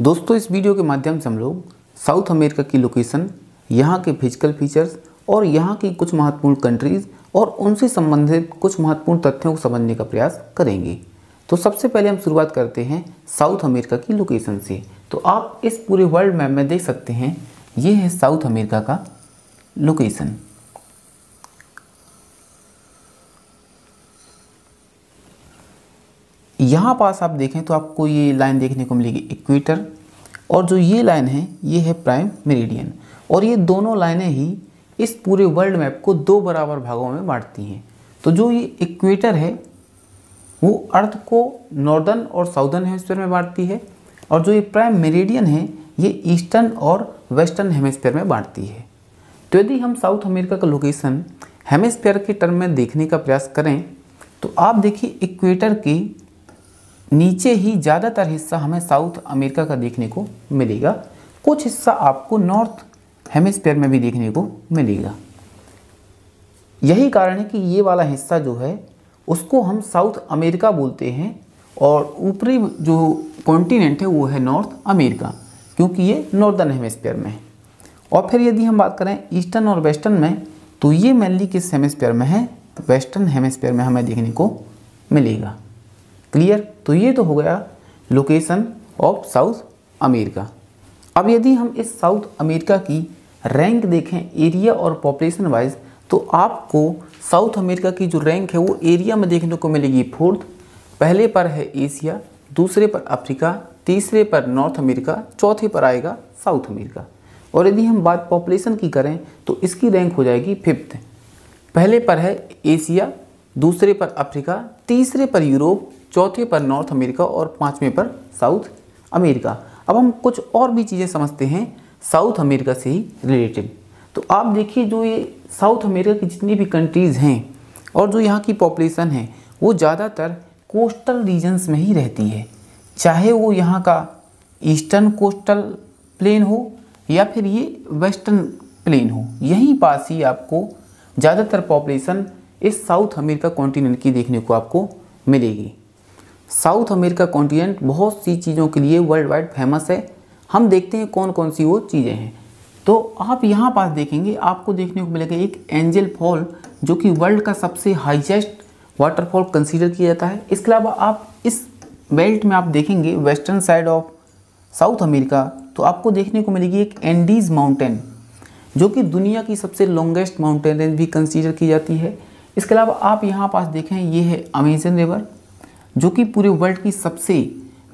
दोस्तों इस वीडियो के माध्यम से हम लोग साउथ अमेरिका की लोकेशन यहाँ के फिजिकल फीचर्स और यहाँ की कुछ महत्वपूर्ण कंट्रीज़ और उनसे संबंधित कुछ महत्वपूर्ण तथ्यों को समझने का प्रयास करेंगे तो सबसे पहले हम शुरुआत करते हैं साउथ अमेरिका की लोकेशन से तो आप इस पूरे वर्ल्ड मैप में देख सकते हैं ये है साउथ अमेरिका का लोकेशन यहाँ पास आप देखें तो आपको ये लाइन देखने को मिलेगी इक्वेटर और जो ये लाइन है ये है प्राइम मेरिडियन और ये दोनों लाइनें ही इस पूरे वर्ल्ड मैप को दो बराबर भागों में बांटती हैं तो जो ये इक्वेटर है वो अर्थ को नॉर्दर्न और साउदर्न हेमस्फेयर में बांटती है और जो ये प्राइम मेरिडियन है ये ईस्टर्न और वेस्टर्न हेमस्फेयर में बांटती है तो यदि हम साउथ अमेरिका का लोकेशन हेमस्फेयर के टर्म में देखने का प्रयास करें तो आप देखिए इक्वेटर की नीचे ही ज़्यादातर हिस्सा हमें साउथ अमेरिका का देखने को मिलेगा कुछ हिस्सा आपको नॉर्थ हेमिस्फेयर में भी देखने को मिलेगा यही कारण है कि ये वाला हिस्सा जो है उसको हम साउथ अमेरिका बोलते हैं और ऊपरी जो कॉन्टिनेंट है वो है नॉर्थ अमेरिका क्योंकि ये नॉर्दर्न हेमिस्फेयर में है और फिर यदि हम बात करें ईस्टर्न और वेस्टर्न में तो ये मेनली किस हेमिस्फेयर में है वेस्टर्न हेमिस्फेयर में हमें देखने को मिलेगा क्लियर तो ये तो हो गया लोकेशन ऑफ साउथ अमेरिका अब यदि हम इस साउथ अमेरिका की रैंक देखें एरिया और पॉपुलेशन वाइज तो आपको साउथ अमेरिका की जो रैंक है वो एरिया में देखने को मिलेगी फोर्थ पहले पर है एशिया दूसरे पर अफ्रीका तीसरे पर नॉर्थ अमेरिका चौथे पर आएगा साउथ अमेरिका और यदि हम बात पॉपुलेशन की करें तो इसकी रैंक हो जाएगी फिफ्थ पहले पर है एशिया दूसरे पर अफ्रीका तीसरे पर यूरोप चौथे पर नॉर्थ अमेरिका और पाँचवें पर साउथ अमेरिका अब हम कुछ और भी चीज़ें समझते हैं साउथ अमेरिका से ही रिलेटेड तो आप देखिए जो ये साउथ अमेरिका की जितनी भी कंट्रीज़ हैं और जो यहाँ की पॉपुलेशन है वो ज़्यादातर कोस्टल रीजन्स में ही रहती है चाहे वो यहाँ का ईस्टर्न कोस्टल प्लेन हो या फिर ये वेस्टर्न प्लेन हो यहीं पास ही आपको ज़्यादातर पॉपुलेशन इस साउथ अमेरिका कॉन्टिनेंट की देखने को आपको मिलेगी साउथ अमेरिका कॉन्टिनेंट बहुत सी चीज़ों के लिए वर्ल्ड वाइड फेमस है हम देखते हैं कौन कौन सी वो चीज़ें हैं तो आप यहाँ पास देखेंगे आपको देखने को मिलेगा एक एंजल फॉल जो कि वर्ल्ड का सबसे हाईएस्ट वाटरफॉल कंसीडर किया जाता है इसके अलावा आप इस बेल्ट में आप देखेंगे western side of South America तो आपको देखने को मिलेगी एक एंडीज माउंटेन जो कि दुनिया की सबसे लॉन्गेस्ट माउंटेन रेंज भी कंसीडर की जाती है इसके अलावा आप यहाँ पास देखें ये है अमेजन रिवर जो कि पूरे वर्ल्ड की सबसे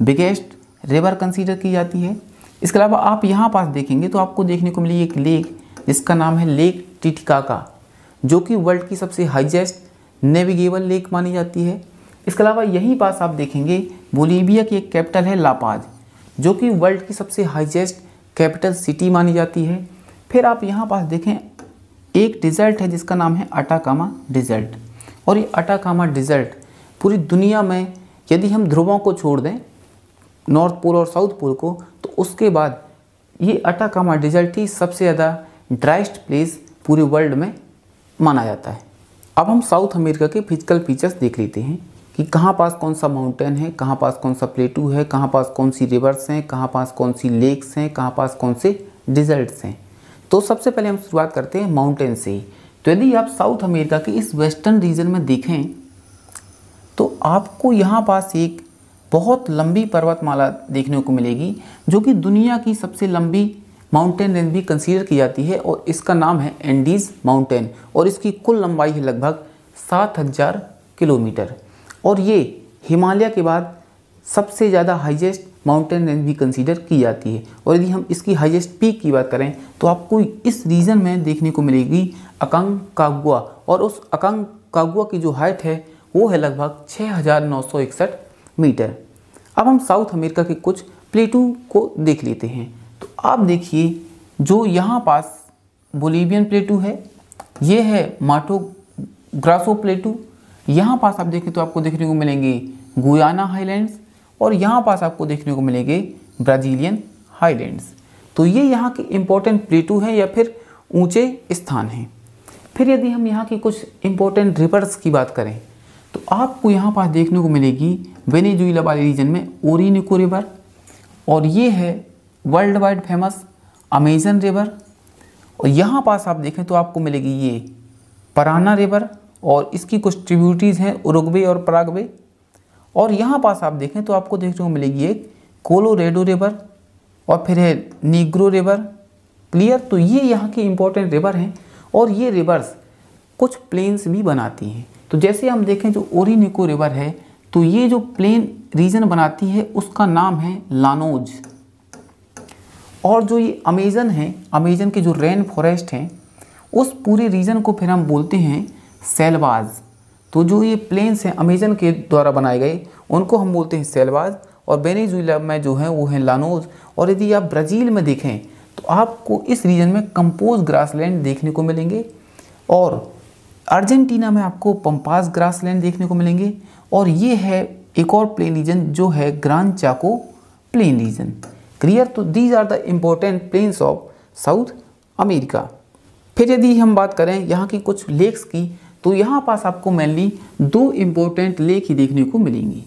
बिगेस्ट रिवर कंसीडर की जाती है इसके अलावा आप यहाँ पास देखेंगे तो आपको देखने को मिली एक लेक जिसका नाम है लेक टिटिकाका जो कि वर्ल्ड की सबसे हाइजेस्ट नेविगेबल लेक मानी जाती है इसके अलावा यहीं पास आप देखेंगे बोलीबिया की एक कैपिटल है लापाज जो कि वर्ल्ड की सबसे हाइजेस्ट कैपिटल सिटी मानी जाती है फिर आप यहाँ पास देखें एक डिज़र्ट है जिसका नाम है अटाकामा डिज़र्ट और ये अटाकामा डिज़र्ट पूरी दुनिया में यदि हम ध्रुवों को छोड़ दें नॉर्थ पोल और साउथ पोल को तो उसके बाद ये अटाकामा डिजर्ट ही सबसे ज़्यादा ड्राइस्ट प्लेस पूरे वर्ल्ड में माना जाता है अब हम साउथ अमेरिका के फिजिकल फीचर्स देख लेते हैं कि कहाँ पास कौन सा माउंटेन है कहाँ पास कौन सा प्लेटू है कहाँ पास कौन सी रिवर्स हैं कहाँ पास कौन सी लेक्स हैं कहाँ पास कौन से डिजर्ट्स हैं तो सबसे पहले हम शुरुआत करते हैं माउंटेन से तो यदि आप साउथ अमेरिका के इस वेस्टर्न रीजन में देखें तो आपको यहाँ पास एक बहुत लंबी पर्वतमाला देखने को मिलेगी जो कि दुनिया की सबसे लंबी माउंटेन रेंज भी कंसीडर की जाती है और इसका नाम है एंडीज माउंटेन और इसकी कुल लंबाई है लगभग सात हज़ार किलोमीटर और ये हिमालय के बाद सबसे ज़्यादा हाईएस्ट माउंटेन रेंज भी कंसीडर की जाती है और यदि हम इसकी हाईएस्ट पीक की बात करें तो आपको इस रीजन में देखने को मिलेगी अकंग कागुआ और उस अकंग कागुआ की जो हाइट है वो है लगभग छः मीटर अब हम साउथ अमेरिका के कुछ प्लेटू को देख लेते हैं तो आप देखिए जो यहाँ पास बोलीवियन प्लेटू है ये है माटो ग्रासो प्लेटू यहाँ पास आप देखें तो आपको देखने को मिलेंगे गुयाना हाईलैंड्स और यहाँ पास आपको देखने को मिलेंगे ब्राज़ीलियन हाईलैंड्स तो ये यहाँ के इम्पोर्टेंट प्लेटू हैं या फिर ऊंचे स्थान हैं फिर यदि हम यहाँ के कुछ इम्पोर्टेंट रिवर्स की बात करें तो आपको यहाँ पास देखने को मिलेगी वेनेजुएला वाले रीजन में ओरिनिको रिवर और ये है world wide famous Amazon river और यहाँ पास आप देखें तो आपको मिलेगी ये पराना रिवर और इसकी कुछ ट्रिब्यूटीज़ हैं उरुग्वे और परागवे और यहाँ पास आप देखें तो आपको देखने को मिलेगी एक कोलोरेडो रिवर और फिर है नीग्रो रिवर क्लियर तो ये यहाँ के इम्पोर्टेंट रिवर हैं और ये रिवर्स कुछ प्लेन्स भी बनाती हैं तो जैसे हम देखें जो ओरिनिको रिवर है तो ये जो प्लेन रीजन बनाती है उसका नाम है लानोज और जो ये अमेजन है अमेजन के जो रेन फॉरेस्ट हैं उस पूरे रीजन को फिर हम बोलते हैं सेलवाज तो जो ये प्लेन्स हैं अमेजन के द्वारा बनाए गए उनको हम बोलते हैं सेलवाज और बेनेजुला में जो है वो है लानोज और यदि आप ब्राज़ील में देखें तो आपको इस रीजन में कंपोज ग्रासलैंड देखने को मिलेंगे और अर्जेंटीना में आपको पंपास ग्रास लैंड देखने को मिलेंगे और ये है एक और प्लेन रीजन जो है Grand Chaco plain region clear तो these are the important plains of South America फिर यदि हम बात करें यहाँ की कुछ लेक्स की तो यहाँ पास आपको मेनली दो इम्पोर्टेंट लेक ही देखने को मिलेंगी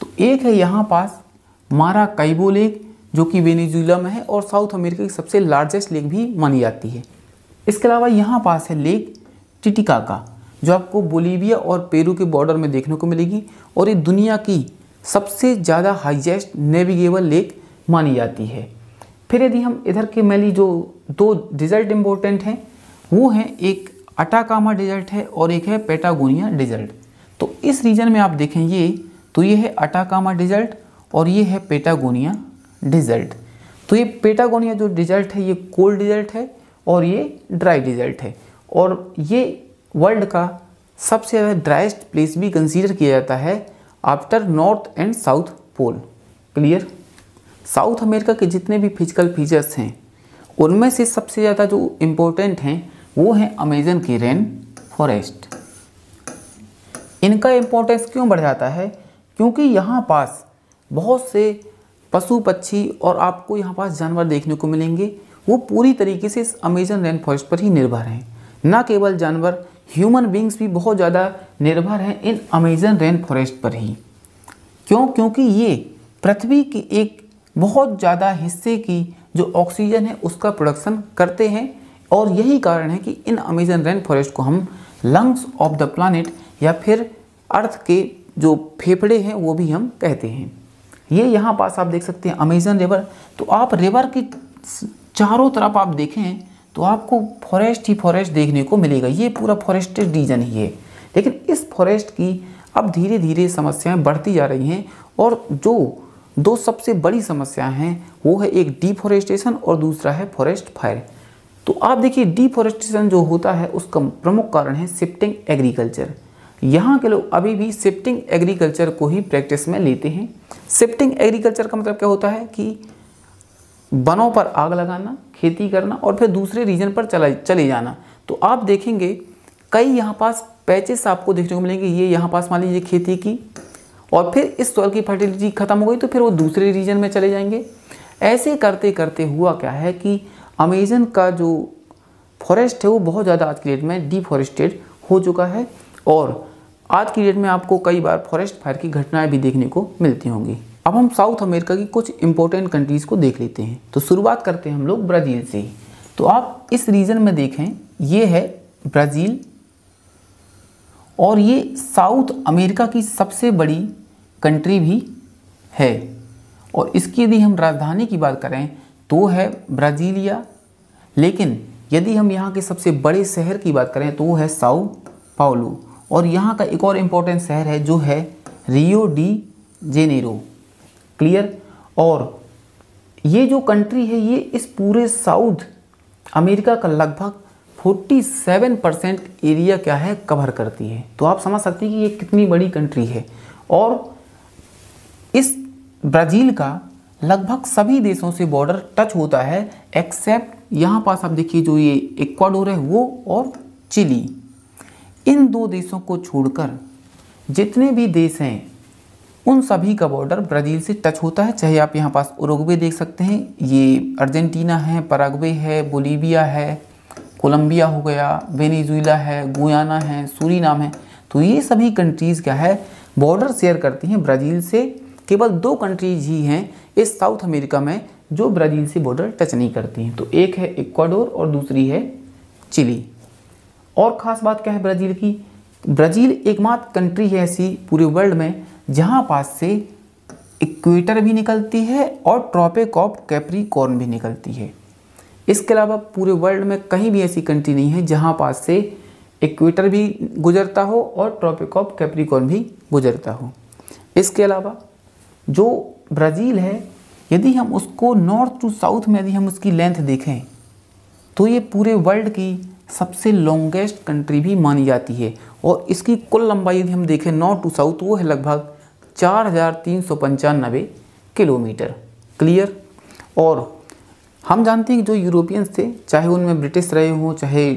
तो एक है यहाँ पास मारा काइबो लेक जो कि वेनेजुएला में है और साउथ अमेरिका की सबसे लार्जेस्ट लेक भी मानी जाती है इसके अलावा यहाँ पास है लेक टिटिकाका जो आपको बोलीविया और पेरू के बॉर्डर में देखने को मिलेगी और ये दुनिया की सबसे ज़्यादा हाइजेस्ट नेविगेबल लेक मानी जाती है फिर यदि हम इधर के मैली जो दो डिज़र्ट इम्पोर्टेंट हैं वो हैं एक अटाकामा डिज़र्ट है और एक है पेटागोनिया डिज़र्ट तो इस रीजन में आप देखें ये तो ये है अटाकामा डिज़र्ट और ये है पेटागोनिया डिज़र्ट तो ये पेटागोनिया जो डिज़र्ट है ये कोल्ड डिज़र्ट है और ये ड्राई डिज़र्ट है और ये वर्ल्ड का सबसे ज़्यादा ड्राइस्ट प्लेस भी कंसीडर किया जाता है after north and south pole clear South America के जितने भी फिजिकल फीचर्स हैं उनमें से सबसे ज़्यादा जो इम्पोर्टेंट हैं वो हैं अमेजन की रेन फॉरेस्ट इनका इम्पोर्टेंस क्यों बढ़ जाता है क्योंकि यहाँ पास बहुत से पशु पक्षी और आपको यहाँ पास जानवर देखने को मिलेंगे वो पूरी तरीके से इस अमेजन रेन फॉरेस्ट पर ही निर्भर हैं न केवल जानवर ह्यूमन बींग्स भी बहुत ज़्यादा निर्भर हैं इन अमेजन रेन फॉरेस्ट पर ही क्यों क्योंकि ये पृथ्वी के एक बहुत ज़्यादा हिस्से की जो ऑक्सीजन है उसका प्रोडक्शन करते हैं और यही कारण है कि इन अमेजन रेन फॉरेस्ट को हम लंग्स ऑफ द प्लानट या फिर अर्थ के जो फेफड़े हैं वो भी हम कहते हैं ये यहाँ पास आप देख सकते हैं अमेजन रिवर तो आप रिवर की चारों तरफ आप देखें तो आपको फॉरेस्ट ही फॉरेस्ट देखने को मिलेगा ये पूरा फॉरेस्टेड रीजन ही है लेकिन इस फॉरेस्ट की अब धीरे धीरे समस्याएं बढ़ती जा रही हैं और जो दो सबसे बड़ी समस्याएं हैं वो है एक डिफॉरेस्टेशन और दूसरा है फॉरेस्ट फायर तो आप देखिए डिफॉरेस्टेशन जो होता है उसका प्रमुख कारण है शिफ्टिंग एग्रीकल्चर यहाँ के लोग अभी भी शिफ्टिंग एग्रीकल्चर को ही प्रैक्टिस में लेते हैं शिफ्टिंग एग्रीकल्चर का मतलब क्या होता है कि वनों पर आग लगाना खेती करना और फिर दूसरे रीजन पर चला चले जाना तो आप देखेंगे कई यहाँ पास पैचेस आपको देखने को मिलेंगे ये यहाँ पास मान लीजिए खेती की और फिर इस सॉइल की फर्टिलिटी ख़त्म हो गई तो फिर वो दूसरे रीजन में चले जाएंगे ऐसे करते करते हुआ क्या है कि अमेजन का जो फॉरेस्ट है वो बहुत ज़्यादा आज की डेट में डिफॉरेस्टेड हो चुका है और आज की डेट में आपको कई बार फॉरेस्ट फायर की घटनाएं भी देखने को मिलती होंगी अब हम साउथ अमेरिका की कुछ इंपॉर्टेंट कंट्रीज़ को देख लेते हैं तो शुरुआत करते हैं हम लोग ब्राज़ील से तो आप इस रीजन में देखें ये है ब्राज़ील और ये साउथ अमेरिका की सबसे बड़ी कंट्री भी है और इसकी यदि हम राजधानी की बात करें तो है ब्राज़ीलिया लेकिन यदि हम यहाँ के सबसे बड़े शहर की बात करें तो वो है साउथ पाउलो और यहाँ का एक और इम्पोर्टेंट शहर है जो है रियो डी जेनेरो क्लियर और ये जो कंट्री है ये इस पूरे साउथ अमेरिका का लगभग 47 परसेंट एरिया क्या है कवर करती है तो आप समझ सकते हैं कि ये कितनी बड़ी कंट्री है और इस ब्राज़ील का लगभग सभी देशों से बॉर्डर टच होता है एक्सेप्ट यहाँ पास आप देखिए जो ये इक्वाडोर है वो और चिली इन दो देशों को छोड़कर जितने भी देश हैं उन सभी का बॉर्डर ब्राज़ील से टच होता है चाहे आप यहाँ पास उरुग्वे देख सकते हैं ये अर्जेंटीना है पराग्वे है बोलीविया है कोलंबिया हो गया वेनेजुएला है गुयाना है सूरीनाम है तो ये सभी कंट्रीज़ क्या है बॉर्डर शेयर करती हैं ब्राज़ील से केवल दो कंट्रीज ही हैं इस साउथ अमेरिका में जो ब्राज़ील से बॉर्डर टच नहीं करती हैं तो एक है इक्वाडोर और दूसरी है चिली और ख़ास बात क्या है ब्राज़ील की ब्राज़ील एकमात्र कंट्री है ऐसी पूरे वर्ल्ड में जहाँ पास से इक्वेटर भी निकलती है और ट्रॉपिक ऑफ कैप्रिकॉर्न भी निकलती है इसके अलावा पूरे वर्ल्ड में कहीं भी ऐसी कंट्री नहीं है जहाँ पास से इक्वेटर भी गुजरता हो और ट्रॉपिक ऑफ कैप्रिकॉर्न भी गुजरता हो इसके अलावा जो ब्राज़ील है यदि हम उसको नॉर्थ टू साउथ में यदि हम उसकी लेंथ देखें तो ये पूरे वर्ल्ड की सबसे लॉन्गेस्ट कंट्री भी मानी जाती है और इसकी कुल लंबाई यदि हम देखें नॉर्थ टू साउथ वो है लगभग चार हज़ार तीन सौ पंचानबे किलोमीटर क्लियर और हम जानते हैं कि जो यूरोपियंस थे चाहे उनमें ब्रिटिश रहे हों चाहे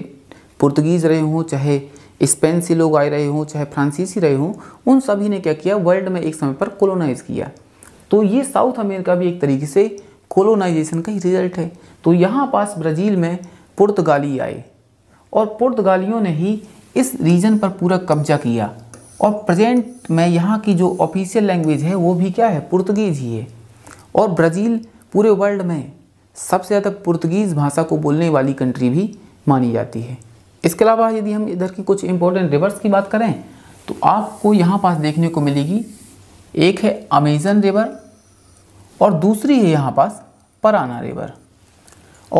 पुर्तगीज़ रहे हों चाहे स्पेन से लोग आए रहे हों चाहे फ्रांसीसी रहे हों उन सभी ने क्या किया वर्ल्ड में एक समय पर कोलोनाइज़ किया तो ये साउथ अमेरिका भी एक तरीके से कोलोनाइजेशन का ही रिजल्ट है तो यहाँ पास ब्राज़ील में पुर्तगाली आए और पुर्तगालियों ने ही इस रीजन पर पूरा कब्जा किया और प्रेजेंट में यहाँ की जो ऑफिशियल लैंग्वेज है वो भी क्या है पुर्तगीज़ ही है और ब्राज़ील पूरे वर्ल्ड में सबसे ज़्यादा पुर्तगीज़ भाषा को बोलने वाली कंट्री भी मानी जाती है इसके अलावा यदि हम इधर की कुछ इंपॉर्टेंट रिवर्स की बात करें तो आपको यहाँ पास देखने को मिलेगी एक है अमेजन रिवर और दूसरी है यहाँ पास पराना रिवर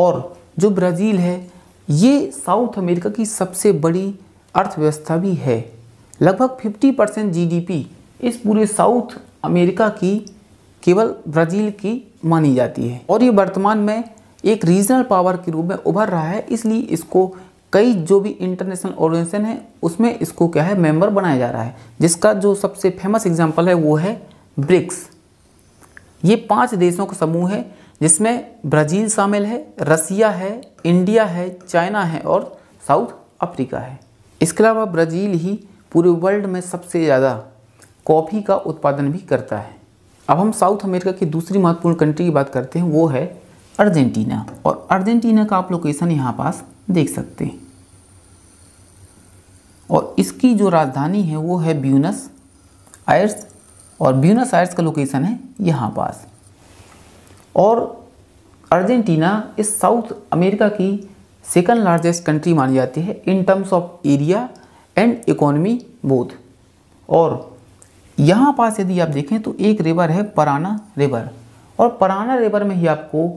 और जो ब्राज़ील है ये साउथ अमेरिका की सबसे बड़ी अर्थव्यवस्था भी है लगभग 50 परसेंट जी इस पूरे साउथ अमेरिका की केवल ब्राज़ील की मानी जाती है और ये वर्तमान में एक रीजनल पावर के रूप में उभर रहा है इसलिए इसको कई जो भी इंटरनेशनल ऑर्गेनाइजेशन है उसमें इसको क्या है मेंबर बनाया जा रहा है जिसका जो सबसे फेमस एग्जाम्पल है वो है ब्रिक्स ये पांच देशों का समूह है जिसमें ब्राज़ील शामिल है रसिया है इंडिया है चाइना है और साउथ अफ्रीका है इसके अलावा ब्राज़ील ही पूरे वर्ल्ड में सबसे ज़्यादा कॉफ़ी का उत्पादन भी करता है अब हम साउथ अमेरिका की दूसरी महत्वपूर्ण कंट्री की बात करते हैं वो है अर्जेंटीना और अर्जेंटीना का आप लोकेशन यहाँ पास देख सकते हैं और इसकी जो राजधानी है वो है ब्यूनस आयर्स और ब्यूनस आयर्स का लोकेशन है यहाँ पास और अर्जेंटीना इस साउथ अमेरिका की सेकंड लार्जेस्ट कंट्री मानी जाती है in terms of area and economy बोध और यहाँ पास यदि आप देखें तो एक रिवर है पराना रिवर और पराना रिवर में ही आपको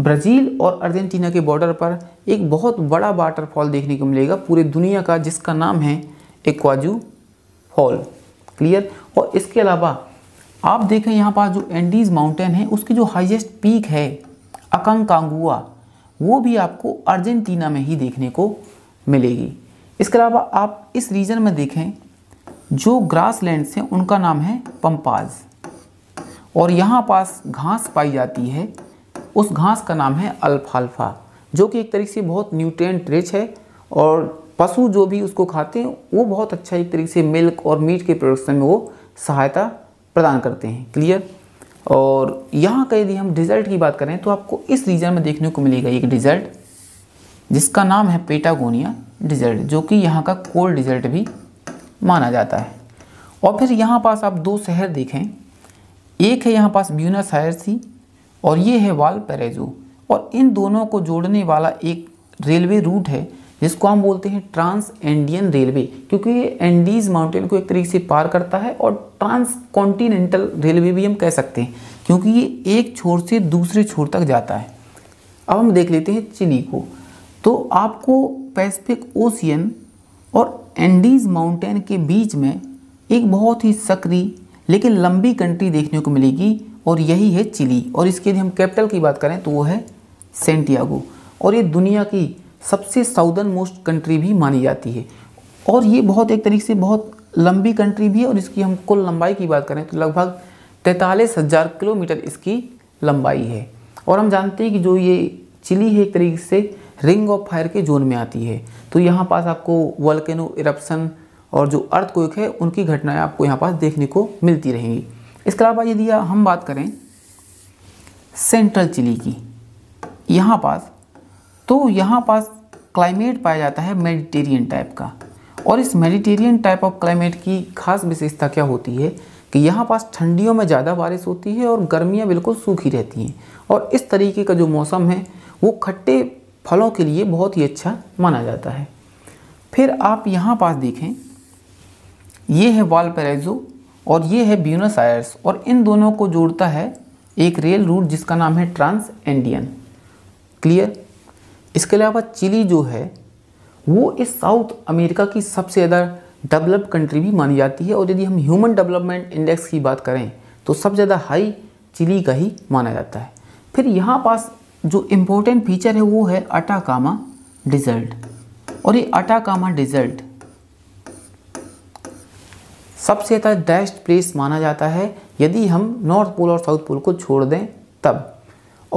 ब्राज़ील और अर्जेंटीना के बॉर्डर पर एक बहुत बड़ा वाटरफॉल देखने को मिलेगा पूरे दुनिया का जिसका नाम है एक्वाजू फॉल क्लियर और इसके अलावा आप देखें यहाँ पास जो एंडीज़ माउंटेन है उसकी जो हाईएस्ट पीक है अकंकांगुआ वो भी आपको अर्जेंटीना में ही देखने को मिलेगी इसके अलावा आप इस रीजन में देखें जो ग्रास लैंड हैं उनका नाम है पम्पाज और यहाँ पास घास पाई जाती है उस घास का नाम है अल्फाल्फा जो कि एक तरीके से बहुत न्यूट्रेंट रिच है और पशु जो भी उसको खाते हैं वो बहुत अच्छा एक तरीके से मिल्क और मीट के प्रोडक्शन में वो सहायता प्रदान करते हैं क्लियर और यहाँ का यदि हम डिज़र्ट की बात करें तो आपको इस रीजन में देखने को मिलेगा एक डिज़र्ट जिसका नाम है पेटागोनिया डिज़र्ट जो कि यहाँ का कोल्ड डिज़र्ट भी माना जाता है और फिर यहाँ पास आप दो शहर देखें एक है यहाँ पास ब्यूनस हायरसी और ये है वाल पेरेजो और इन दोनों को जोड़ने वाला एक रेलवे रूट है जिसको हम बोलते हैं ट्रांस एंडियन रेलवे क्योंकि ये एंडीज माउंटेन को एक तरीके से पार करता है और ट्रांस कॉन्टीनेंटल रेलवे भी हम कह सकते हैं क्योंकि ये एक छोर से दूसरे छोर तक जाता है अब हम देख लेते हैं चिली को तो आपको पैसिफिक ओशियन और एंडीज माउंटेन के बीच में एक बहुत ही सक्रिय लेकिन लंबी कंट्री देखने को मिलेगी और यही है चिली और इसके यदि हम कैपिटल की बात करें तो वो है सेंटियागो और ये दुनिया की सबसे साउदर्न मोस्ट कंट्री भी मानी जाती है और ये बहुत एक तरीके से बहुत लंबी कंट्री भी है और इसकी हम कुल लंबाई की बात करें तो लगभग तैंतालीस हज़ार किलोमीटर इसकी लंबाई है और हम जानते हैं कि जो ये चिली है एक तरीके से रिंग ऑफ फायर के जोन में आती है तो यहाँ पास आपको वल्केनो इरप्सन और जो अर्थ कोक है उनकी घटनाएं आपको यहाँ पास देखने को मिलती रहेंगी इसके अलावा यदि हम बात करें सेंट्रल चिली की यहाँ पास तो यहाँ पास क्लाइमेट पाया जाता है मेडिटेरियन टाइप का और इस मेडिटेरियन टाइप ऑफ क्लाइमेट की खास विशेषता क्या होती है कि यहाँ पास ठंडियों में ज़्यादा बारिश होती है और गर्मियाँ बिल्कुल सूखी रहती हैं और इस तरीके का जो मौसम है वो खट्टे फलों के लिए बहुत ही अच्छा माना जाता है फिर आप यहाँ पास देखें ये है वाल पेराइजो और ये है ब्यूनस आयर्स और इन दोनों को जोड़ता है एक रेल रूट जिसका नाम है ट्रांस इंडियन क्लियर इसके अलावा चिली जो है वो इस साउथ अमेरिका की सबसे ज़्यादा डेवलप कंट्री भी मानी जाती है और यदि हम ह्यूमन डेवलपमेंट इंडेक्स की बात करें तो सबसे ज़्यादा हाई चिली का ही माना जाता है फिर यहाँ पास जो इम्पोर्टेंट फीचर है वो है अटाकामा डिजल्ट और ये अटाकामा डिजल्ट सबसे ज़्यादा डैश प्लेस माना जाता है यदि हम नॉर्थ पोल और साउथ पोल को छोड़ दें तब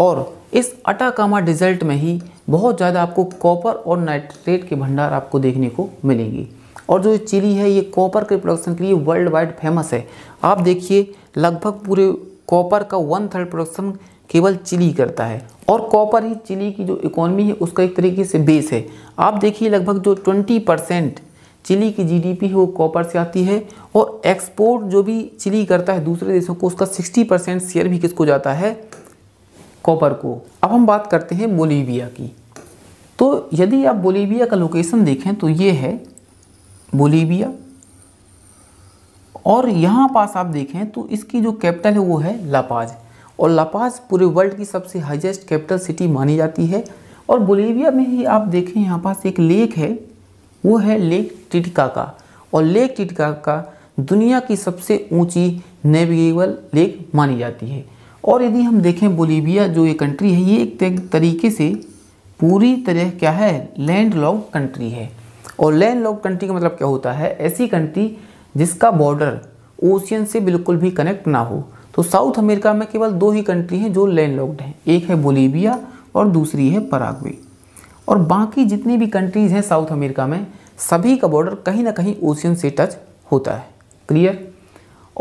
और इस अटाकामा डिजल्ट में ही बहुत ज़्यादा आपको कॉपर और नाइट्रेट के भंडार आपको देखने को मिलेंगे और जो चिली है ये कॉपर के प्रोडक्शन के लिए वर्ल्ड वाइड फेमस है आप देखिए लगभग पूरे कॉपर का वन थर्ड प्रोडक्शन केवल चिली करता है और कॉपर ही चिली की जो इकोनॉमी है उसका एक तरीके से बेस है आप देखिए लगभग जो ट्वेंटी परसेंट चिली की जीडीपी है वो कॉपर से आती है और एक्सपोर्ट जो भी चिली करता है दूसरे देशों को उसका सिक्सटी परसेंट शेयर भी किसको जाता है कॉपर को अब हम बात करते हैं बोलीविया की तो यदि आप बोलीविया का लोकेशन देखें तो ये है बोलीविया और यहाँ पास आप देखें तो इसकी जो कैपिटल है वो है लापाज और लापास पूरे वर्ल्ड की सबसे हाईएस्ट कैपिटल सिटी मानी जाती है और बोलीविया में ही आप देखें यहाँ पास एक लेक है वो है लेक का और लेक टिटिकाका दुनिया की सबसे ऊंची नेविगेबल लेक मानी जाती है और यदि हम देखें बोलीविया जो ये कंट्री है ये एक तरीके से पूरी तरह क्या है लैंड लॉक कंट्री है और लैंड लॉक कंट्री का मतलब क्या होता है ऐसी कंट्री जिसका बॉर्डर ओशियन से बिल्कुल भी कनेक्ट ना हो तो साउथ अमेरिका में केवल दो ही कंट्री हैं जो लैंड लॉक्ड हैं एक है बोलीविया और दूसरी है पराग्वे और बाकी जितनी भी कंट्रीज़ हैं साउथ अमेरिका में सभी का बॉर्डर कहीं ना कहीं ओशियन से टच होता है क्लियर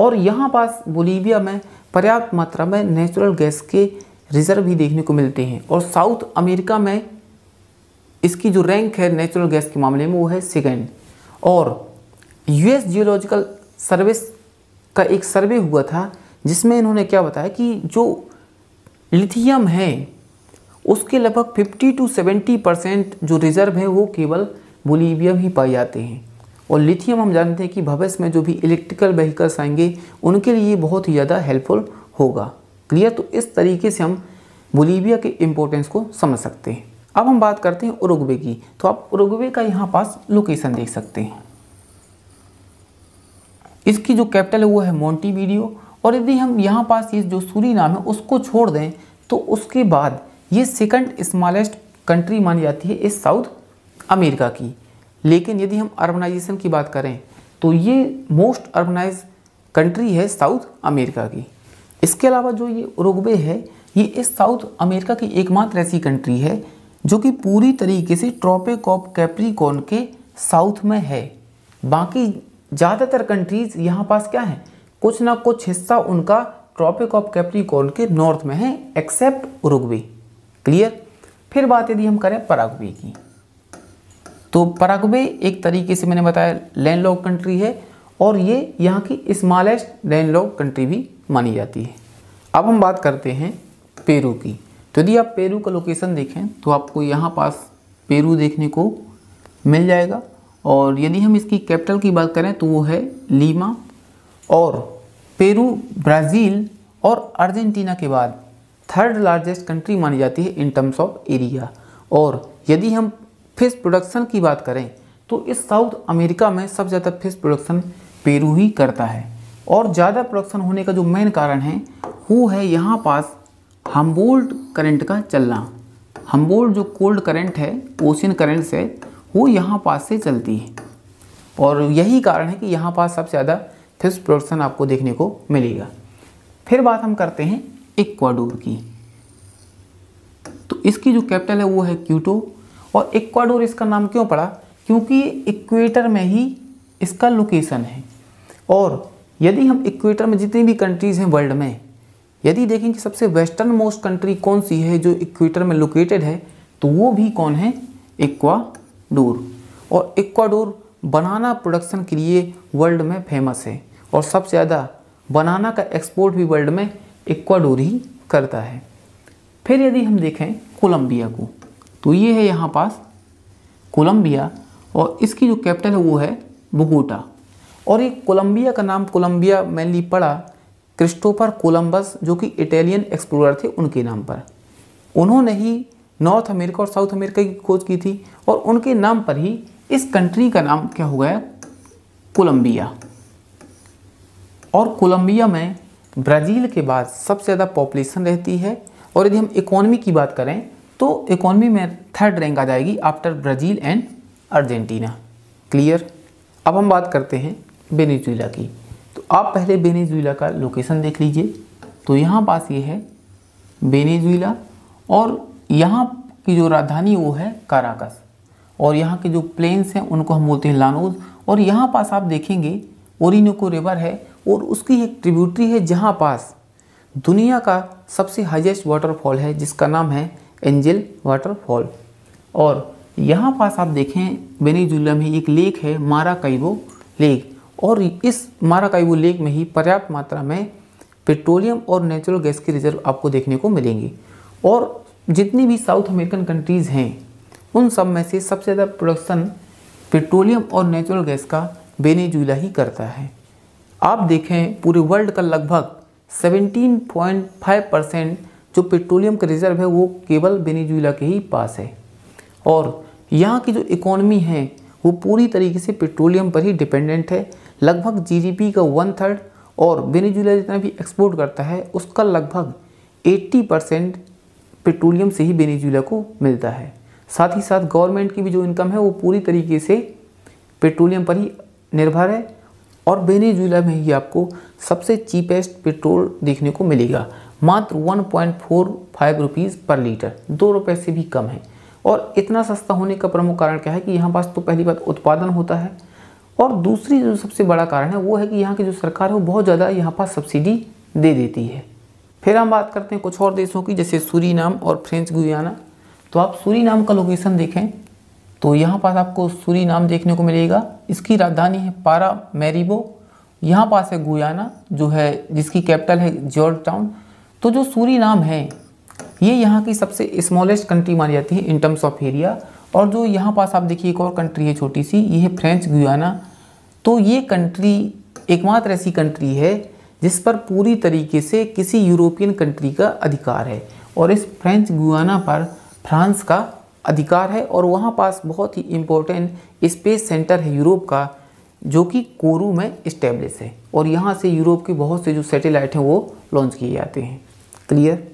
और यहाँ पास बोलीविया में पर्याप्त मात्रा में नेचुरल गैस के रिजर्व भी देखने को मिलते हैं और साउथ अमेरिका में इसकी जो रैंक है नेचुरल गैस के मामले में वो है सेकेंड और यूएस जियोलॉजिकल सर्विस का एक सर्वे हुआ था जिसमें इन्होंने क्या बताया कि जो लिथियम है उसके लगभग 50 टू 70 परसेंट जो रिज़र्व है वो केवल बोलीविया ही पाए जाते हैं और लिथियम हम जानते हैं कि भविष्य में जो भी इलेक्ट्रिकल व्हीकल्स आएंगे उनके लिए बहुत ही ज़्यादा हेल्पफुल होगा क्लियर तो इस तरीके से हम बोलीविया के इम्पोर्टेंस को समझ सकते हैं अब हम बात करते हैं उरुग्वे की तो आप उरुग्वे का यहाँ पास लोकेशन देख सकते हैं इसकी जो कैपिटल है वो है मोंटीवीडियो और यदि हम यहाँ पास ये जो सूरी नाम है उसको छोड़ दें तो उसके बाद ये सेकंड स्मॉलेस्ट कंट्री मानी जाती है इस साउथ अमेरिका की लेकिन यदि हम अर्बनाइजेशन की बात करें तो ये मोस्ट अर्बनाइज कंट्री है साउथ अमेरिका की इसके अलावा जो ये उरुग्वे है ये इस साउथ अमेरिका की एकमात्र ऐसी कंट्री है जो कि पूरी तरीके से ट्रॉपिक ऑफ कैप्रिकॉन के साउथ में है बाकी ज़्यादातर कंट्रीज़ यहाँ पास क्या हैं कुछ ना कुछ हिस्सा उनका ट्रॉपिक ऑफ कैप्रिकॉर्न के नॉर्थ में है एक्सेप्ट उरुग्वे क्लियर फिर बात यदि हम करें पराग्वे की तो पराग्वे एक तरीके से मैंने बताया लैंडलॉक कंट्री है और ये यहाँ की स्मॉलेस्ट लैंडलॉक कंट्री भी मानी जाती है अब हम बात करते हैं पेरू की तो यदि आप पेरू का लोकेशन देखें तो आपको यहाँ पास पेरू देखने को मिल जाएगा और यदि हम इसकी कैपिटल की बात करें तो वो है लीमा और पेरू ब्राज़ील और अर्जेंटीना के बाद थर्ड लार्जेस्ट कंट्री मानी जाती है इन टर्म्स ऑफ एरिया और यदि हम फिश प्रोडक्शन की बात करें तो इस साउथ अमेरिका में सबसे ज़्यादा फिश प्रोडक्शन पेरू ही करता है और ज़्यादा प्रोडक्शन होने का जो मेन कारण है वो है यहाँ पास हम्बोल्ड करंट का चलना हम्बोल्ड जो कोल्ड करंट है ओशियन करंट से वो यहाँ पास से चलती है और यही कारण है कि यहाँ पास सबसे ज़्यादा फिश प्रोडक्शन आपको देखने को मिलेगा फिर बात हम करते हैं इक्वाडोर की तो इसकी जो कैपिटल है वो है क्यूटो और इक्वाडोर इसका नाम क्यों पड़ा क्योंकि इक्वेटर में ही इसका लोकेशन है और यदि हम इक्वेटर में जितनी भी कंट्रीज़ हैं वर्ल्ड में यदि देखें कि सबसे वेस्टर्न मोस्ट कंट्री कौन सी है जो इक्वेटर में लोकेटेड है तो वो भी कौन है इक्वाडोर और इक्वाडोर बनाना प्रोडक्शन के लिए वर्ल्ड में फेमस है और सबसे ज़्यादा बनाना का एक्सपोर्ट भी वर्ल्ड में इक्वाडोर ही करता है फिर यदि हम देखें कोलंबिया को तो ये है यहाँ पास कोलंबिया और इसकी जो कैपिटल है वो है बोगोटा और ये कोलंबिया का नाम कोलंबिया मेनली पड़ा क्रिस्टोफर कोलंबस जो कि इटालियन एक्सप्लोरर थे उनके नाम पर उन्होंने ही नॉर्थ अमेरिका और साउथ अमेरिका की खोज की थी और उनके नाम पर ही इस कंट्री का नाम क्या हो गया कोलंबिया और कोलंबिया में ब्राज़ील के बाद सबसे ज़्यादा पॉपुलेशन रहती है और यदि हम इकोनॉमी की बात करें तो इकोनॉमी में थर्ड रैंक आ जाएगी after Brazil and Argentina clear अब हम बात करते हैं बेनेजुएला की तो आप पहले बेनेजुएला का लोकेशन देख लीजिए तो यहाँ पास ये है बेनेजुएला और यहाँ की जो राजधानी वो है काराकस और यहाँ के जो प्लेन्स हैं उनको हम बोलते हैं लानोज और यहाँ पास आप देखेंगे ओरिनोको रिवर है और उसकी एक ट्रिब्यूटरी है जहाँ पास दुनिया का सबसे हाईएस्ट वाटरफॉल है जिसका नाम है एंजल वाटरफॉल और यहाँ पास आप देखें वेनेजुला में एक लेक है मारा कैबो लेक और इस मारा लेक में ही पर्याप्त मात्रा में पेट्रोलियम और नेचुरल गैस के रिजर्व आपको देखने को मिलेंगे और जितनी भी साउथ अमेरिकन कंट्रीज़ हैं उन सब में से सबसे ज़्यादा प्रोडक्शन पेट्रोलियम और नेचुरल गैस का बेनेजुला ही करता है आप देखें पूरे वर्ल्ड का लगभग 17.5 परसेंट जो पेट्रोलियम का रिजर्व है वो केवल वेनेजुएला के ही पास है और यहाँ की जो इकोनॉमी है वो पूरी तरीके से पेट्रोलियम पर ही डिपेंडेंट है लगभग जीडीपी का वन थर्ड और वेनेजुएला जितना भी एक्सपोर्ट करता है उसका लगभग 80 परसेंट पेट्रोलियम से ही वेनेजुएला को मिलता है साथ ही साथ गवर्नमेंट की भी जो इनकम है वो पूरी तरीके से पेट्रोलियम पर ही निर्भर है और वेनेजुएला में ही आपको सबसे चीपेस्ट पेट्रोल देखने को मिलेगा मात्र one point four five rupees per litre दो रुपये से भी कम है और इतना सस्ता होने का प्रमुख कारण क्या है कि यहाँ पास तो पहली बात उत्पादन होता है और दूसरी जो सबसे बड़ा कारण है वो है कि यहाँ की जो सरकार है वो बहुत ज़्यादा यहाँ पास सब्सिडी दे देती है फिर हम बात करते हैं कुछ और देशों की जैसे सूरी और फ्रेंच गुयाना तो आप सूरी का लोकेशन देखें तो यहाँ पास आपको सूरी नाम देखने को मिलेगा इसकी राजधानी है पारा मैरिबो यहाँ पास है गुयाना जो है जिसकी कैपिटल है जॉर्ज टाउन तो जो सूरी नाम है ये यहाँ की सबसे स्मॉलेस्ट कंट्री मानी जाती है इन टर्म्स ऑफ एरिया और जो यहाँ पास आप देखिए एक और कंट्री है छोटी सी ये है फ्रेंच गुयाना तो ये कंट्री एकमात्र ऐसी कंट्री है जिस पर पूरी तरीके से किसी यूरोपियन कंट्री का अधिकार है और इस फ्रेंच गुआना पर फ्रांस का अधिकार है और वहाँ पास बहुत ही इम्पोर्टेंट स्पेस सेंटर है यूरोप का जो कि कोरू में इस्टेब्लिश है और यहाँ से यूरोप के बहुत से जो सैटेलाइट हैं वो लॉन्च किए जाते हैं क्लियर